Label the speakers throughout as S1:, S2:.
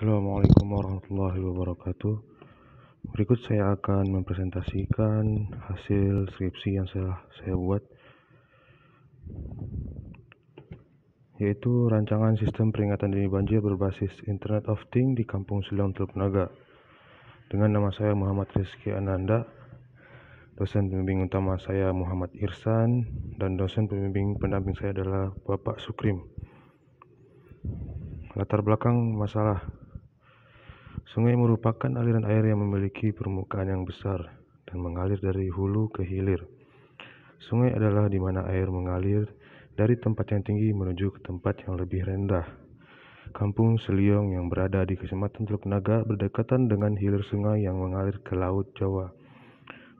S1: Assalamualaikum warahmatullahi wabarakatuh. Berikut saya akan mempresentasikan hasil skripsi yang saya, saya buat yaitu rancangan sistem peringatan dini banjir berbasis Internet of Things di Kampung Silang Teluk Naga. Dengan nama saya Muhammad Rizky Ananda, dosen pembimbing utama saya Muhammad Irsan dan dosen pembimbing pendamping saya adalah Bapak Sukrim. Latar belakang masalah Sungai merupakan aliran air yang memiliki permukaan yang besar dan mengalir dari hulu ke hilir. Sungai adalah di mana air mengalir dari tempat yang tinggi menuju ke tempat yang lebih rendah. Kampung Seliong yang berada di Kecamatan Teluk Naga berdekatan dengan hilir sungai yang mengalir ke Laut Jawa.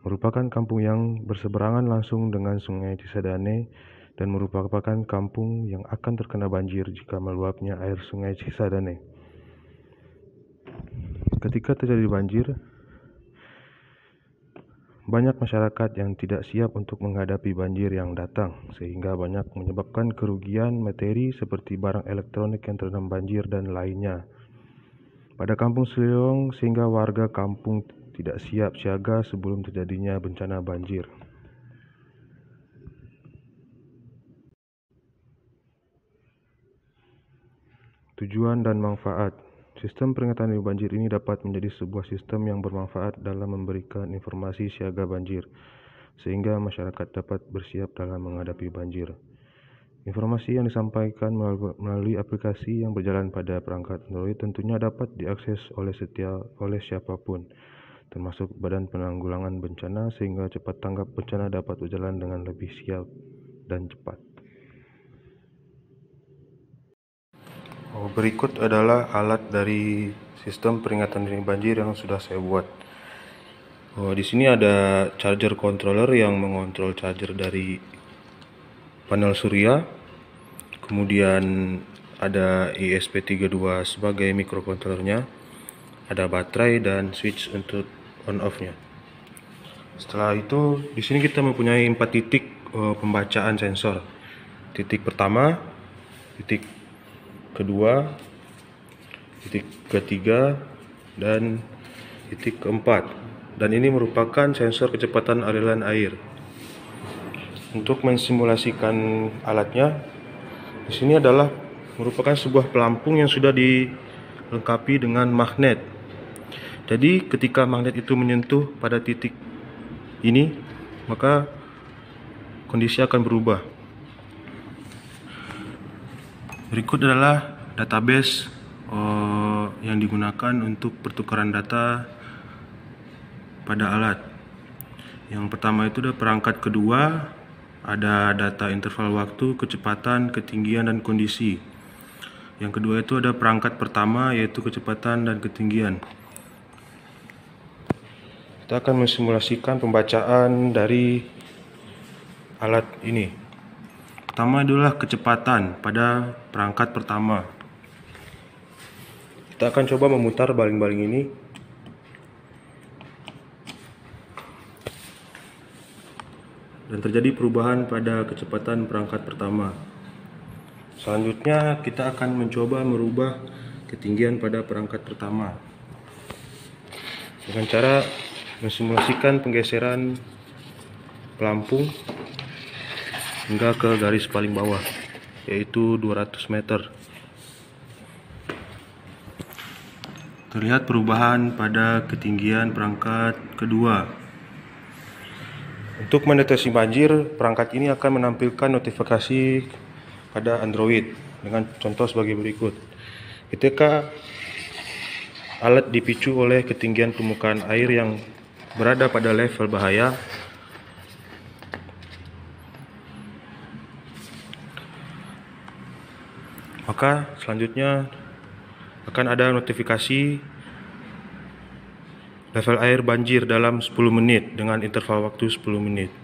S1: Merupakan kampung yang berseberangan langsung dengan Sungai Cisadane dan merupakan kampung yang akan terkena banjir jika meluapnya air Sungai Cisadane. Ketika terjadi banjir, banyak masyarakat yang tidak siap untuk menghadapi banjir yang datang, sehingga banyak menyebabkan kerugian materi seperti barang elektronik yang terendam banjir dan lainnya. Pada kampung Seliong, sehingga warga kampung tidak siap siaga sebelum terjadinya bencana banjir. Tujuan dan manfaat Sistem peringatan dini banjir ini dapat menjadi sebuah sistem yang bermanfaat dalam memberikan informasi siaga banjir, sehingga masyarakat dapat bersiap dalam menghadapi banjir. Informasi yang disampaikan melalui aplikasi yang berjalan pada perangkat Android tentunya dapat diakses oleh setiap oleh siapapun, termasuk Badan Penanggulangan Bencana sehingga cepat tanggap bencana dapat berjalan dengan lebih siap dan cepat. Eh, berikut adalah alat dari sistem peringatan dini banjir yang sudah saya buat. Oh, di sini ada charger controller yang mengontrol charger dari panel surya. Kemudian ada ISP32 sebagai mikrokontrolernya. Ada baterai dan switch untuk on off-nya. Setelah itu, di sini kita mempunyai empat titik eh, pembacaan sensor. Titik pertama, titik kedua titik ketiga dan titik keempat dan ini merupakan sensor kecepatan aliran air untuk mensimulasikan alatnya di sini adalah merupakan sebuah pelampung yang sudah dilengkapi dengan magnet jadi ketika magnet itu menyentuh pada titik ini maka kondisi akan berubah Berikut adalah database uh, yang digunakan untuk pertukaran data pada alat. Yang pertama itu ada perangkat kedua, ada data interval waktu, kecepatan, ketinggian, dan kondisi. Yang kedua itu ada perangkat pertama yaitu kecepatan dan ketinggian. Kita akan mensimulasikan pembacaan dari alat ini. Pertama adalah kecepatan pada perangkat pertama. Kita akan coba memutar baling-baling ini. Dan terjadi perubahan pada kecepatan perangkat pertama. Selanjutnya kita akan mencoba merubah ketinggian pada perangkat pertama. Dengan cara mensimulasikan penggeseran pelampung hingga ke garis paling bawah yaitu 200 meter terlihat perubahan pada ketinggian perangkat kedua untuk mendeteksi banjir perangkat ini akan menampilkan notifikasi pada Android dengan contoh sebagai berikut ketika alat dipicu oleh ketinggian permukaan air yang berada pada level bahaya maka selanjutnya akan ada notifikasi level air banjir dalam 10 menit dengan interval waktu 10 menit.